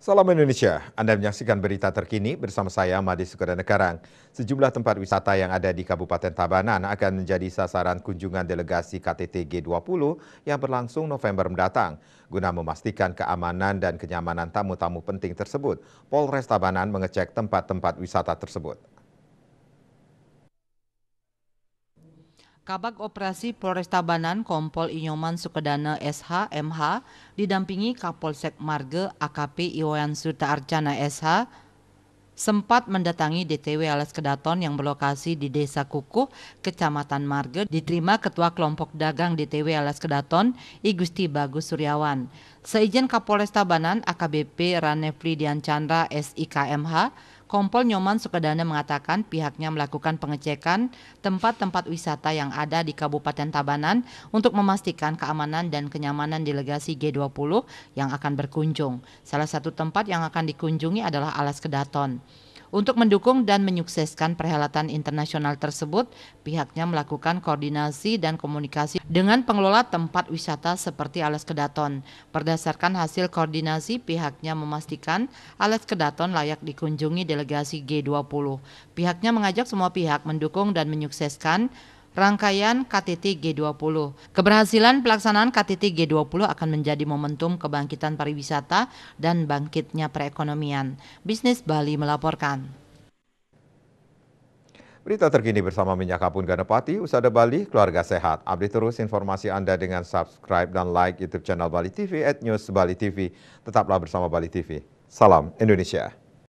Salam Indonesia, Anda menyaksikan berita terkini bersama saya Madi Negara. Sejumlah tempat wisata yang ada di Kabupaten Tabanan akan menjadi sasaran kunjungan delegasi KTT G20 yang berlangsung November mendatang. Guna memastikan keamanan dan kenyamanan tamu-tamu penting tersebut, Polres Tabanan mengecek tempat-tempat wisata tersebut. Kabag Operasi Polres Tabanan Kompol Inyoman Sukedana SH MH didampingi Kapolsek Marge AKP Iwayan Suta Arjana SH sempat mendatangi DTW Alas Kedaton yang berlokasi di Desa Kukuh, Kecamatan Marge, diterima Ketua Kelompok Dagang DTW Alas Kedaton, I Gusti Bagus Suryawan. Seijen Kapolres Tabanan, AKBP Ranefli Diancandra SIKMH, Kompol Nyoman Sukadana mengatakan pihaknya melakukan pengecekan tempat-tempat wisata yang ada di Kabupaten Tabanan untuk memastikan keamanan dan kenyamanan delegasi G20 yang akan berkunjung. Salah satu tempat yang akan dikunjungi adalah Alas Kedaton. Untuk mendukung dan menyukseskan perhelatan internasional tersebut, pihaknya melakukan koordinasi dan komunikasi dengan pengelola tempat wisata seperti Alas Kedaton. Berdasarkan hasil koordinasi, pihaknya memastikan Alas Kedaton layak dikunjungi delegasi G20. Pihaknya mengajak semua pihak mendukung dan menyukseskan rangkaian KTT G20. Keberhasilan pelaksanaan KTT G20 akan menjadi momentum kebangkitan pariwisata dan bangkitnya perekonomian. Bisnis Bali melaporkan. Berita terkini bersama Minyak Apun Ganepati, Usada Bali, Keluarga Sehat. Update terus informasi Anda dengan subscribe dan like YouTube channel Bali TV at News Bali TV. Tetaplah bersama Bali TV. Salam Indonesia.